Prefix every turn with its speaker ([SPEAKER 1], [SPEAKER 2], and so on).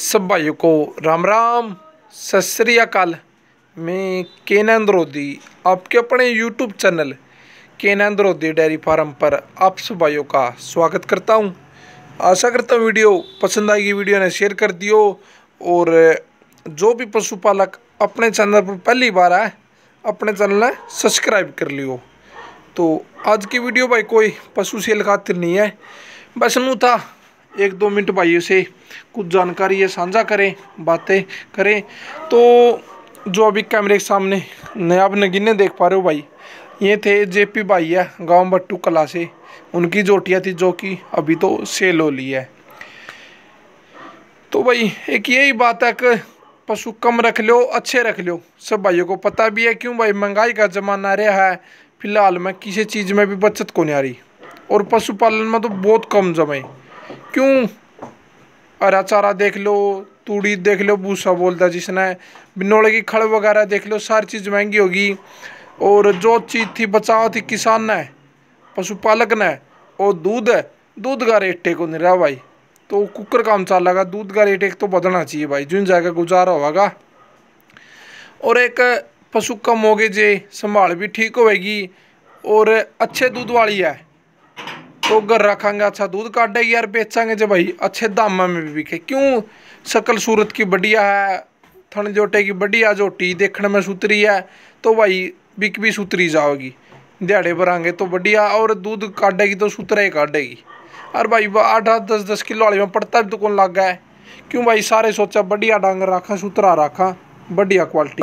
[SPEAKER 1] सब भाइयों को राम राम सत श्री अकाल मैं केनंद रोधी आपके अपने यूट्यूब चैनल केनंद रोधी डेयरी फार्म पर आप सब भाइयों का स्वागत करता हूं आशा करता हूं वीडियो पसंद आएगी वीडियो ने शेयर कर दियो और जो भी पशुपालक अपने चैनल पर पहली बार आए अपने चैनल ने सब्सक्राइब कर लियो तो आज की वीडियो भाई कोई पशु सेल खातिर नहीं है बस नू था एक दो मिनट भाई से कुछ जानकारी ये साझा करें बातें करें तो जो अभी कैमरे के सामने आप नगीने देख पा रहे हो भाई ये थे जेपी भाई है गाँव भट्टू कला से उनकी जोटियाँ थी जो कि अभी तो सेल हो ली है तो भाई एक यही बात है कि पशु कम रख लो अच्छे रख लो सब भाइयों को पता भी है क्यों भाई महंगाई का ज़माना रहा है फिलहाल में किसी चीज़ में भी बचत को नहीं आ रही और पशुपालन में तो बहुत कम जमे क्यों हरा चारा देख लो तूड़ी देख लो भूसा बोलता जिसने बिनोड़े की खड़ वगैरह देख लो सारी चीज़ महंगी होगी और जो चीज़ थी बचाव थी किसान ने पशुपालक ने और दूध है दूध का रेट टेक नहीं रहा भाई तो कुकर काम चल लगा दूध का रेट एक तो बदलना चाहिए भाई जिन जाएगा गुजारा होगा और एक पशु कम हो गए जे संभाल भी ठीक होगी और अच्छे दूध वाली है तो घर रखेंगे अच्छा दूध काटे यार बेचेंगे जो भाई अच्छे दामों में भी बिके क्यों शकल सूरत की बढ़िया है थन जोटे की बढ़िया जोटी देखने में सुतरी है तो भाई बिक भी सुतरी जाओगी दिहाड़े भरांगे तो बढ़िया और दूध काटेगी तो सुतरा ही काटेगी अरे भाई आठ आठ दस दस किलो वाली में पड़ता भी तो कौन लग गया क्यों भाई सारे सोचा बढ़िया डांगर रखा सुतरा रखा बढ़िया क्वालिटी